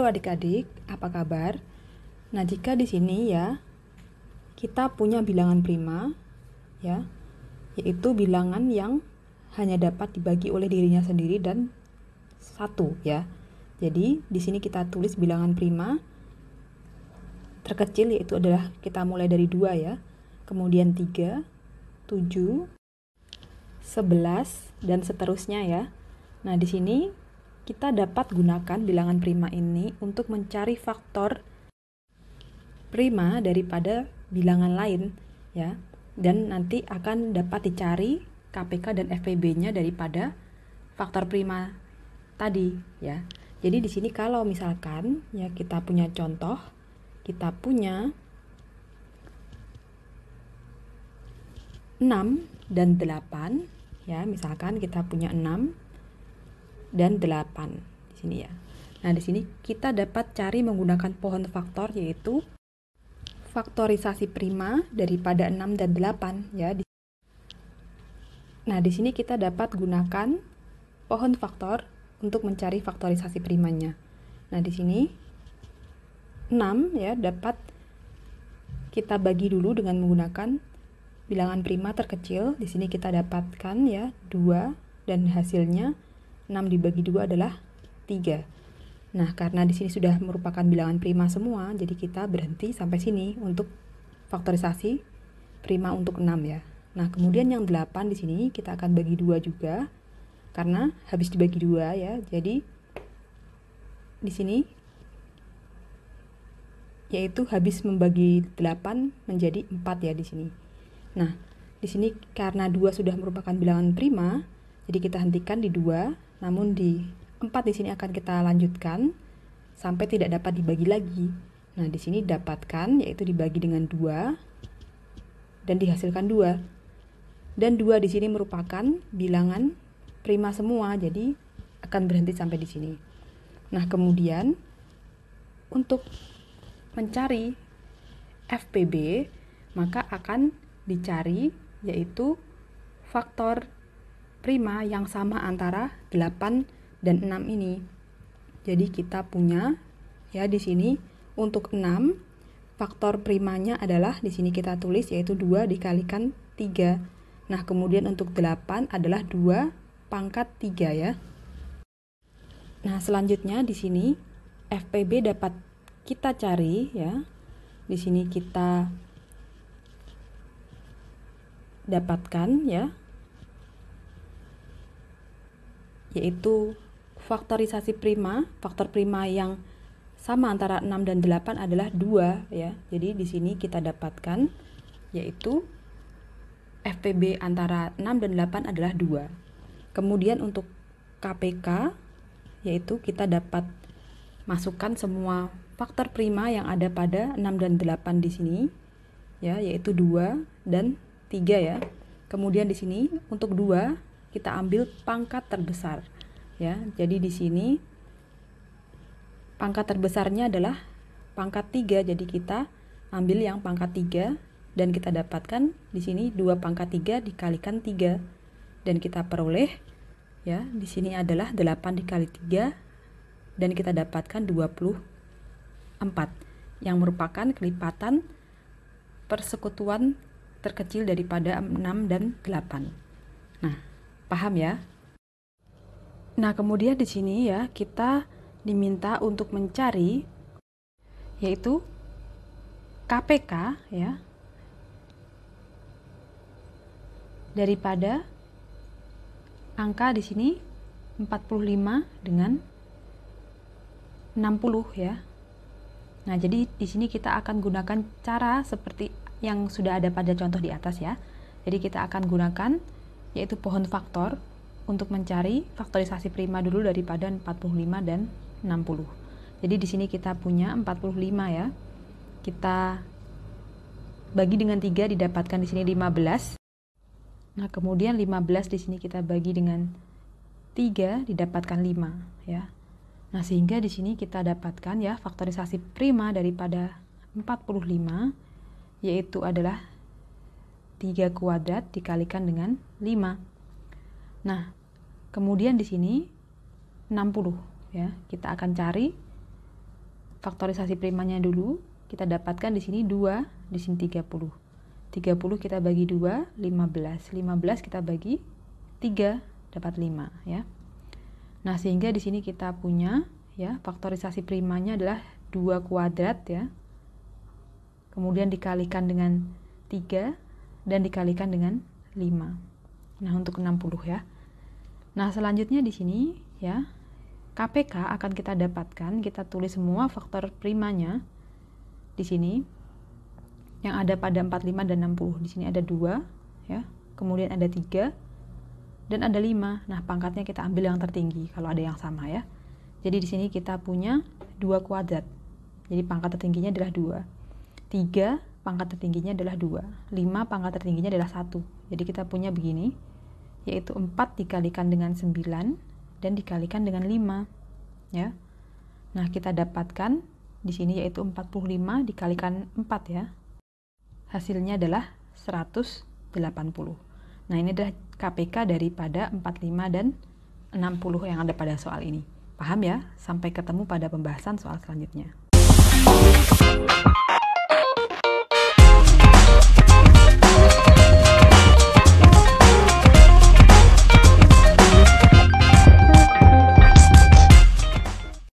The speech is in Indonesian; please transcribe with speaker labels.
Speaker 1: Halo adik-adik, apa kabar? Nah, jika di sini ya kita punya bilangan prima ya, yaitu bilangan yang hanya dapat dibagi oleh dirinya sendiri dan satu ya. Jadi, di sini kita tulis bilangan prima terkecil yaitu adalah kita mulai dari dua ya. Kemudian tiga, tujuh, sebelas dan seterusnya ya. Nah, di sini kita dapat gunakan bilangan prima ini untuk mencari faktor prima daripada bilangan lain ya dan nanti akan dapat dicari KPK dan FPB-nya daripada faktor prima tadi ya. Jadi di sini kalau misalkan ya kita punya contoh kita punya 6 dan 8 ya misalkan kita punya 6 dan 8 di sini ya. Nah, di sini kita dapat cari menggunakan pohon faktor yaitu faktorisasi prima daripada 6 dan 8 ya. Nah, di sini kita dapat gunakan pohon faktor untuk mencari faktorisasi primanya. Nah, di sini 6 ya dapat kita bagi dulu dengan menggunakan bilangan prima terkecil. Di sini kita dapatkan ya 2 dan hasilnya 6 dibagi 2 adalah 3. Nah, karena di sini sudah merupakan bilangan prima semua, jadi kita berhenti sampai sini untuk faktorisasi prima untuk 6 ya. Nah, kemudian yang 8 di sini kita akan bagi 2 juga, karena habis dibagi 2 ya, jadi di sini yaitu habis membagi 8 menjadi 4 ya di sini. Nah, di sini karena 2 sudah merupakan bilangan prima, jadi kita hentikan di 2 namun di empat di sini akan kita lanjutkan sampai tidak dapat dibagi lagi. Nah, di sini dapatkan yaitu dibagi dengan dua dan dihasilkan dua Dan dua di sini merupakan bilangan prima semua, jadi akan berhenti sampai di sini. Nah, kemudian untuk mencari FPB maka akan dicari yaitu faktor prima yang sama antara 8 dan 6 ini. Jadi kita punya ya di sini untuk 6 faktor primanya adalah di sini kita tulis yaitu 2 dikalikan 3. Nah, kemudian untuk 8 adalah 2 pangkat 3 ya. Nah, selanjutnya di sini FPB dapat kita cari ya. Di sini kita dapatkan ya yaitu faktorisasi prima. Faktor prima yang sama antara 6 dan 8 adalah 2 ya. Jadi di sini kita dapatkan yaitu FPB antara 6 dan 8 adalah 2. Kemudian untuk KPK yaitu kita dapat masukkan semua faktor prima yang ada pada 6 dan 8 di sini ya yaitu 2 dan 3 ya. Kemudian di sini untuk 2 kita ambil pangkat terbesar ya. Jadi di sini pangkat terbesarnya adalah pangkat 3. Jadi kita ambil yang pangkat 3 dan kita dapatkan di sini 2 pangkat 3 dikalikan 3 dan kita peroleh ya, di sini adalah 8 dikali 3 dan kita dapatkan 24 yang merupakan kelipatan persekutuan terkecil daripada 6 dan 8. Nah, Paham ya? Nah, kemudian di sini ya kita diminta untuk mencari yaitu KPK ya daripada angka di sini 45 dengan 60 ya. Nah, jadi di sini kita akan gunakan cara seperti yang sudah ada pada contoh di atas ya. Jadi kita akan gunakan yaitu pohon faktor untuk mencari faktorisasi prima dulu daripada 45 dan 60. Jadi di sini kita punya 45 ya. Kita bagi dengan 3 didapatkan di sini 15. Nah, kemudian 15 di sini kita bagi dengan 3 didapatkan 5 ya. Nah, sehingga di sini kita dapatkan ya faktorisasi prima daripada 45 yaitu adalah 3 kuadrat dikalikan dengan 5. Nah, kemudian di sini 60 ya. Kita akan cari faktorisasi primanya dulu. Kita dapatkan di sini 2, di sini 30. 30 kita bagi 2, 15. 15 kita bagi 3, dapat 5 ya. Nah, sehingga di sini kita punya ya, faktorisasi primanya adalah 2 kuadrat ya. Kemudian dikalikan dengan 3 dan dikalikan dengan 5. Nah, untuk 60 ya. Nah, selanjutnya di sini ya, KPK akan kita dapatkan, kita tulis semua faktor primanya di sini yang ada pada 45 dan 60. Di sini ada 2 ya, kemudian ada 3 dan ada 5. Nah, pangkatnya kita ambil yang tertinggi kalau ada yang sama ya. Jadi di sini kita punya 2 kuadrat. Jadi pangkat tertingginya adalah 2. 3 pangkat tertingginya adalah 2, 5 pangkat tertingginya adalah 1. Jadi kita punya begini, yaitu 4 dikalikan dengan 9 dan dikalikan dengan 5. Ya. Nah, kita dapatkan di sini yaitu 45 dikalikan 4 ya. Hasilnya adalah 180. Nah, ini adalah KPK daripada 45 dan 60 yang ada pada soal ini. Paham ya? Sampai ketemu pada pembahasan soal selanjutnya.